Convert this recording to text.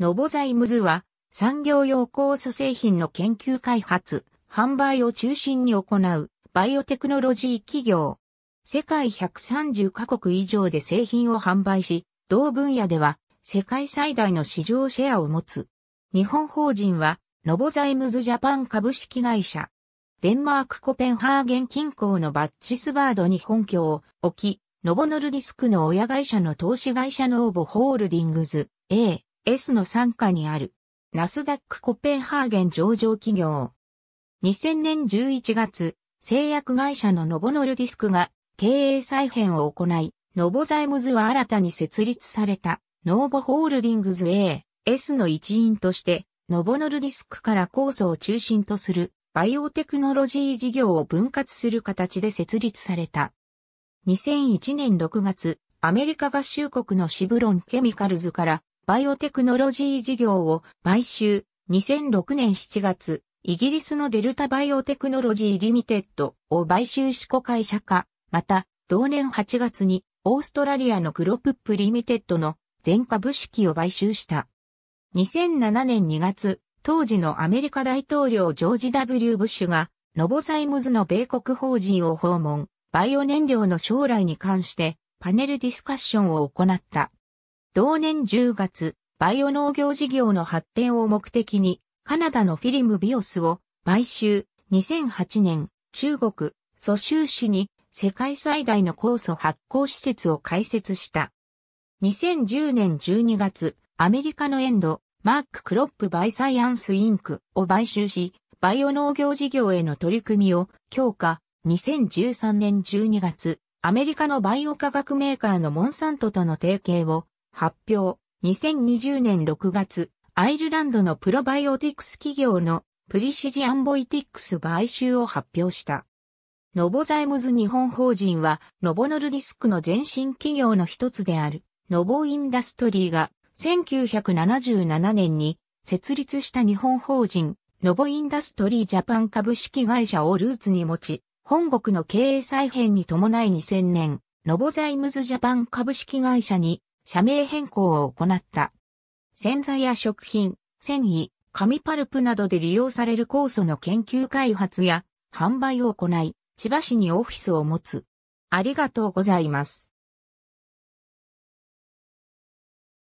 ノボザイムズは産業用酵素製品の研究開発、販売を中心に行うバイオテクノロジー企業。世界130カ国以上で製品を販売し、同分野では世界最大の市場シェアを持つ。日本法人はノボザイムズジャパン株式会社。デンマークコペンハーゲン近郊のバッチスバードに本拠を置き、ノボノルディスクの親会社の投資会社ノーボホールディングズ A S の傘下にある、ナスダックコペンハーゲン上場企業。2000年11月、製薬会社のノボノルディスクが経営再編を行い、ノボザイムズは新たに設立された、ノーボホールディングズ A、S の一員として、ノボノルディスクから酵素を中心とするバイオテクノロジー事業を分割する形で設立された。2001年6月、アメリカ合衆国のシブロンケミカルズからバイオテクノロジー事業を買収、2006年7月、イギリスのデルタバイオテクノロジーリミテッドを買収し子会社化、また、同年8月に、オーストラリアのクロプップリミテッドの全株式を買収した。2007年2月、当時のアメリカ大統領ジョージ W. ブッシュが、ノボサイムズの米国法人を訪問、バイオ燃料の将来に関して、パネルディスカッションを行った。同年10月、バイオ農業事業の発展を目的に、カナダのフィリムビオスを買収、2008年、中国、蘇州市に世界最大の酵素発酵施設を開設した。2010年12月、アメリカのエンド、マーク・クロップ・バイ・サイアンス・インクを買収し、バイオ農業事業への取り組みを強化。2013年12月、アメリカのバイオ化学メーカーのモンサントとの提携を発表。2020年6月、アイルランドのプロバイオティクス企業のプリシジアンボイティクス買収を発表した。ノボザイムズ日本法人は、ノボノルディスクの前身企業の一つである、ノボインダストリーが、1977年に設立した日本法人、ノボインダストリージャパン株式会社をルーツに持ち、本国の経営再編に伴い2000年、ノボザイムズジャパン株式会社に社名変更を行った。洗剤や食品、繊維、紙パルプなどで利用される酵素の研究開発や販売を行い、千葉市にオフィスを持つ。ありがとうございます。